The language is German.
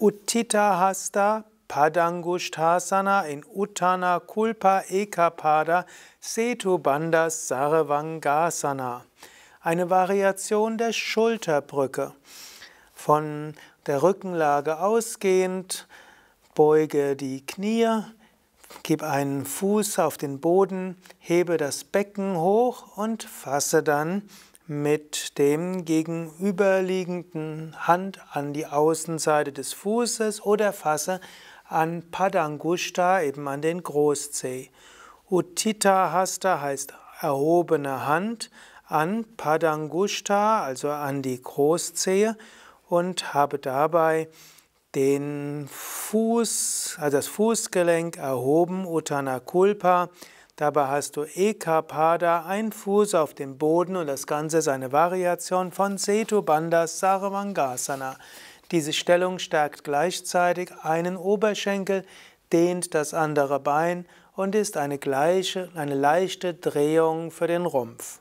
Uttita Hasta Padangushtasana in Uttana Kulpa Ekapada Setu Bandha Sarvangasana. Eine Variation der Schulterbrücke. Von der Rückenlage ausgehend, beuge die Knie, gib einen Fuß auf den Boden, hebe das Becken hoch und fasse dann mit dem gegenüberliegenden Hand an die Außenseite des Fußes oder fasse an Padangushta, eben an den Großzeh. Uttita Hasta heißt erhobene Hand an Padangushta, also an die Großzehe und habe dabei den Fuß, also das Fußgelenk erhoben, Uttana Kulpa, Dabei hast du Ekapada, ein Fuß auf dem Boden und das Ganze ist eine Variation von Setu Bandha Sarvangasana. Diese Stellung stärkt gleichzeitig einen Oberschenkel, dehnt das andere Bein und ist eine, gleiche, eine leichte Drehung für den Rumpf.